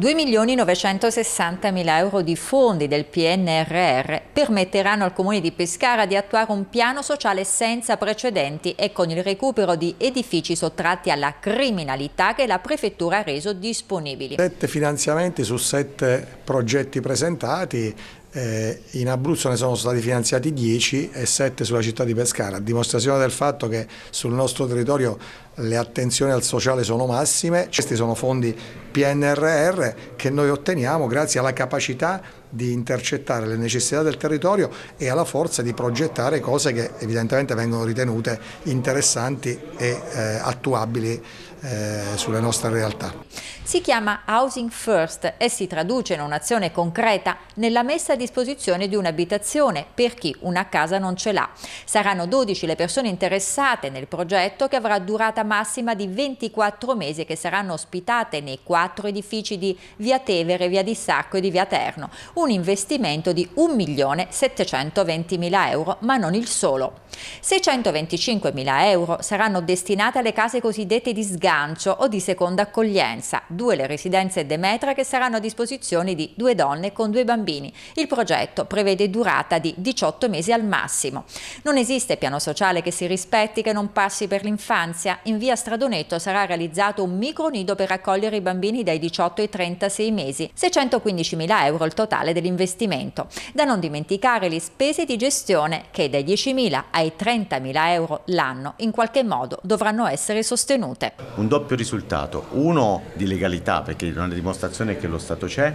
2.960.000 euro di fondi del PNRR permetteranno al Comune di Pescara di attuare un piano sociale senza precedenti e con il recupero di edifici sottratti alla criminalità che la Prefettura ha reso disponibili. Sette finanziamenti su sette progetti presentati eh, in Abruzzo ne sono stati finanziati 10 e 7 sulla città di Pescara, a dimostrazione del fatto che sul nostro territorio le attenzioni al sociale sono massime, questi sono fondi PNRR che noi otteniamo grazie alla capacità di intercettare le necessità del territorio e alla forza di progettare cose che evidentemente vengono ritenute interessanti e eh, attuabili eh, sulle nostre realtà. Si chiama Housing First e si traduce in un'azione concreta nella messa a disposizione di un'abitazione per chi una casa non ce l'ha. Saranno 12 le persone interessate nel progetto che avrà durata durata massima di 24 mesi che saranno ospitate nei quattro edifici di Via Tevere, Via di Sacco e di Via Terno. Un investimento di 1.720.000 euro, ma non il solo. 625.000 euro saranno destinate alle case cosiddette di sgancio o di seconda accoglienza, due le residenze Demetra che saranno a disposizione di due donne con due bambini. Il progetto prevede durata di 18 mesi al massimo. Non esiste piano sociale che si rispetti che non passi per l'infanzia, in via Stradonetto sarà realizzato un micronido per accogliere i bambini dai 18 ai 36 mesi, 615 mila euro il totale dell'investimento. Da non dimenticare le spese di gestione che dai 10 mila ai 30 mila euro l'anno in qualche modo dovranno essere sostenute. Un doppio risultato, uno di legalità perché è una dimostrazione che lo Stato c'è,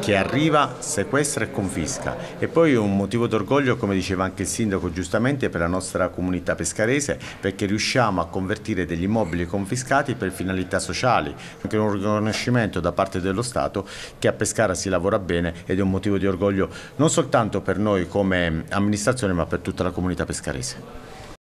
che arriva, sequestra e confisca e poi un motivo d'orgoglio come diceva anche il sindaco giustamente per la nostra comunità pescarese perché riusciamo a convertire degli immobili confiscati per finalità sociali, anche un riconoscimento da parte dello Stato che a Pescara si lavora bene ed è un motivo di orgoglio non soltanto per noi come amministrazione ma per tutta la comunità pescarese.